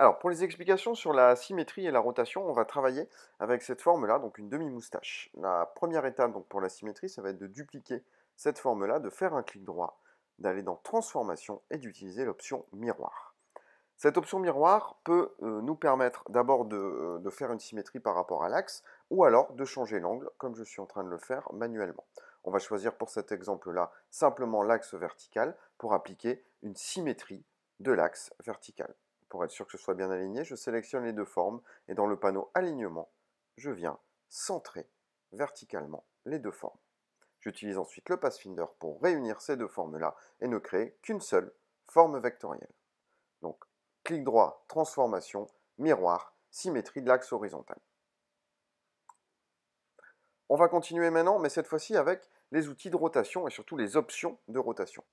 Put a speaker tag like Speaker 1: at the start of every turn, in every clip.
Speaker 1: Alors, pour les explications sur la symétrie et la rotation, on va travailler avec cette forme-là, donc une demi-moustache. La première étape donc, pour la symétrie, ça va être de dupliquer cette forme-là, de faire un clic droit, d'aller dans Transformation et d'utiliser l'option Miroir. Cette option miroir peut euh, nous permettre d'abord euh, de faire une symétrie par rapport à l'axe, ou alors de changer l'angle, comme je suis en train de le faire manuellement. On va choisir pour cet exemple-là simplement l'axe vertical pour appliquer une symétrie de l'axe vertical. Pour être sûr que ce soit bien aligné, je sélectionne les deux formes et dans le panneau alignement, je viens centrer verticalement les deux formes. J'utilise ensuite le Pathfinder pour réunir ces deux formes-là et ne créer qu'une seule forme vectorielle. Donc, clic droit, transformation, miroir, symétrie de l'axe horizontal. On va continuer maintenant, mais cette fois-ci avec les outils de rotation et surtout les options de rotation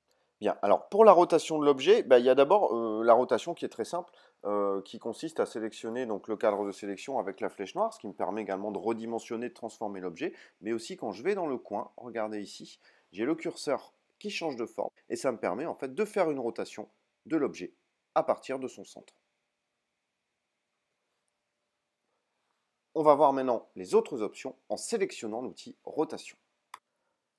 Speaker 1: alors pour la rotation de l'objet, bah, il y a d'abord euh, la rotation qui est très simple, euh, qui consiste à sélectionner donc, le cadre de sélection avec la flèche noire, ce qui me permet également de redimensionner, de transformer l'objet, mais aussi quand je vais dans le coin, regardez ici, j'ai le curseur qui change de forme, et ça me permet en fait de faire une rotation de l'objet à partir de son centre. On va voir maintenant les autres options en sélectionnant l'outil rotation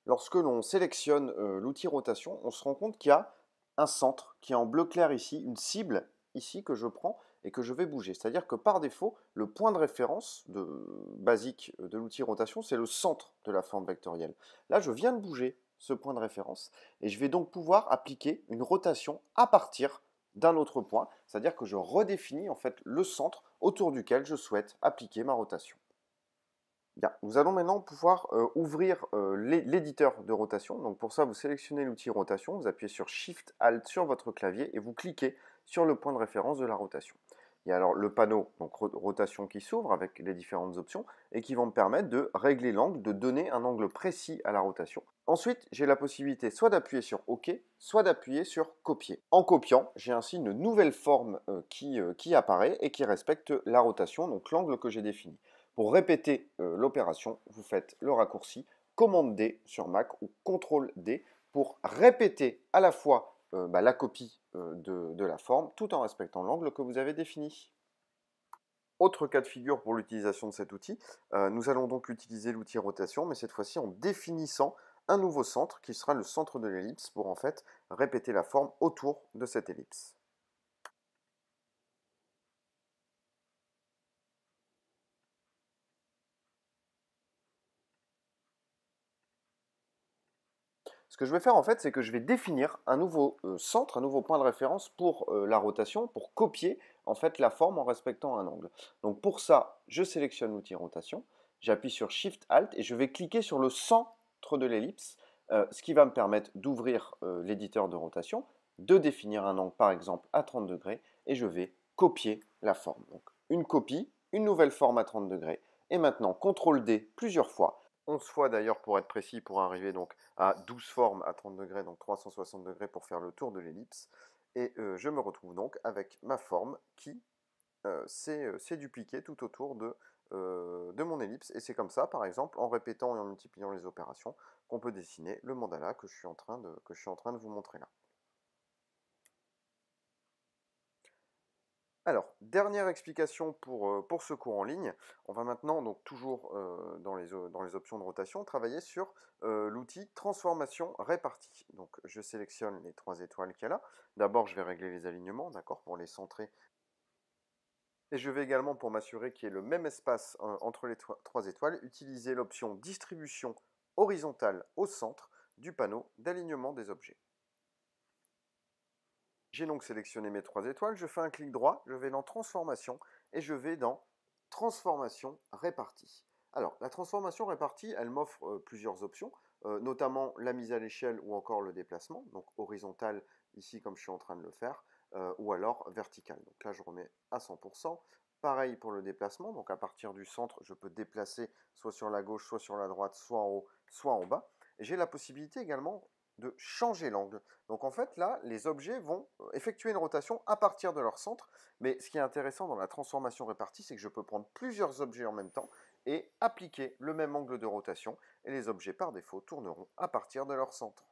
Speaker 1: lorsque l'on sélectionne euh, l'outil rotation, on se rend compte qu'il y a un centre qui est en bleu clair ici, une cible ici que je prends et que je vais bouger. C'est-à-dire que par défaut, le point de référence de, basique euh, de l'outil rotation, c'est le centre de la forme vectorielle. Là, je viens de bouger ce point de référence et je vais donc pouvoir appliquer une rotation à partir d'un autre point, c'est-à-dire que je redéfinis en fait le centre autour duquel je souhaite appliquer ma rotation nous allons maintenant pouvoir euh, ouvrir euh, l'éditeur de rotation. Donc pour ça, vous sélectionnez l'outil rotation, vous appuyez sur Shift Alt sur votre clavier et vous cliquez sur le point de référence de la rotation. Il y a alors le panneau donc rotation qui s'ouvre avec les différentes options et qui vont me permettre de régler l'angle, de donner un angle précis à la rotation. Ensuite, j'ai la possibilité soit d'appuyer sur OK, soit d'appuyer sur copier. En copiant, j'ai ainsi une nouvelle forme euh, qui apparaît et qui respecte la rotation, donc l'angle que j'ai défini. Pour répéter euh, l'opération, vous faites le raccourci commande D sur Mac ou contrôle D pour répéter à la fois euh, bah, la copie euh, de, la forme tout en respectant l'angle que vous avez défini. Autre cas de figure pour l'utilisation de cet outil, nous allons donc utiliser l'outil rotation, mais cette fois-ci en définissant un nouveau centre qui sera le centre de l'ellipse pour en fait répéter la forme autour de cette ellipse. Ce que je vais faire en fait, c'est que je vais définir un nouveau euh, centre, un nouveau point de référence pour euh, la rotation, pour copier en fait la forme en respectant un angle. Donc pour ça, je sélectionne l'outil rotation, j'appuie sur Shift Alt et je vais cliquer sur le centre de l'ellipse, euh, ce qui va me permettre d'ouvrir l'éditeur de rotation, de définir un angle par exemple à 30 degrés et je vais copier la forme. Donc une copie, une nouvelle forme à 30 degrés et maintenant CTRL D plusieurs fois 11 fois d'ailleurs pour être précis, pour arriver donc à 12 formes à 30 degrés, donc 360 degrés pour faire le tour de l'ellipse. Et euh, je me retrouve donc avec ma forme qui euh, euh, s'est dupliquée tout autour de, mon ellipse. Et c'est comme ça, par exemple, en répétant et en multipliant les opérations, qu'on peut dessiner le mandala que je suis en train de vous montrer là. Alors, dernière explication pour, euh, pour, ce cours en ligne. On va maintenant, donc toujours euh, dans, les, euh, dans, les, options de rotation, travailler sur l'outil transformation répartie. Donc, je sélectionne les trois étoiles qu'il y a là. D'abord, je vais régler les alignements, d'accord, pour les centrer. Et je vais également, pour m'assurer qu'il y ait le même espace entre les trois étoiles, utiliser l'option distribution horizontale au centre du panneau d'alignement des objets. J'ai donc sélectionné mes trois étoiles, je fais un clic droit, je vais dans Transformation et je vais dans Transformation répartie. Alors, la transformation répartie, elle m'offre euh, plusieurs options, euh, notamment la mise à l'échelle ou encore le déplacement, donc horizontal ici comme je suis en train de le faire, euh, ou alors vertical. Donc là, je remets à 100%. Pareil pour le déplacement, donc à partir du centre, je peux déplacer soit sur la gauche, soit sur la droite, soit en haut, soit en bas. J'ai la possibilité également de changer l'angle. Donc en fait, là, les objets vont euh, effectuer une rotation à partir de leur centre. Mais ce qui est intéressant dans la transformation répartie, c'est que je peux prendre plusieurs objets en même temps et appliquer le même angle de rotation. Et les objets, par défaut, tourneront à partir de leur centre.